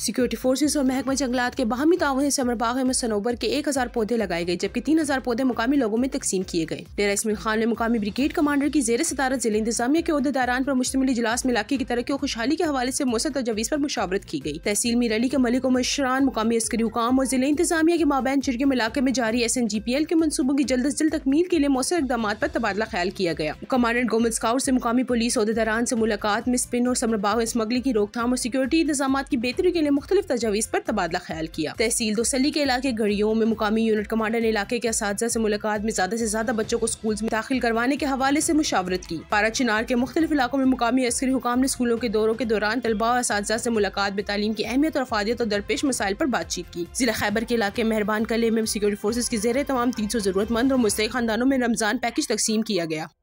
security forces और महकमा जंगलात के बाहमी तावन से समरबाग में सनोबर के एक हजार पौधे लगाए गए जबकि तीन हजार पौधे मुकामी लोगों में तकसीम किए गए डेरा इसमिल खान ने मुकामी ब्रिगेड कमांडर की जेर सदारत जिले इंतजामिया के अहदेदारान पर मुश्तमिल इजलास में इलाके की तरक्की और खुशहाली के हवाले से मौसम तजावीज पर मुशावरत की गई तहसील मीरली के मलिक मशरान मुकामी अस्करी हुकाम और जिले इंतजामिया के माबैन चिरगम इलाके में जारी S N G P L के मनसूबों की जल्द अज जल्द तकमील के लिए मौसम इकदाम पर तबादला ख्याल किया गया कमांडेंट गोमद स्काउट से मुकामी पुलिस अहदेदारान से मुलाकात में स्पिन और समरबाग स्मगलिंग की रोकथाम और सिक्योरिटी इंतजाम की बेहतरी के लिए ने मुख्तलिफ तजावीज पर तबादला ख्याल किया तहसील दोसली के इलाके घड़ियों में मुकामी यूनिट कमांडर ने इलाके के इस से मुलाकात में ज्यादा ऐसी ज्यादा बच्चों को स्कूल में दाखिल करवाने के हवाले ऐसी मुशावरत की पारा चिनार के मुख्तलिफ इलाकों में मुकामी अस्करी हुकाम ने स्कूलों के दौरों के दौरान तलबा और इस से मुलाकात में तालीम की अहमियत और अफादियत और दरपेश मसाइल आरोप बातचीत की जिला खैबर के इलाके मेहरबान कले में सिक्योरिटी फोर्सेज की जेर तमाम तीन सौ जरूरतमंद और मुस्तक खानदानों में रमजान पैकेज तकसीम किया गया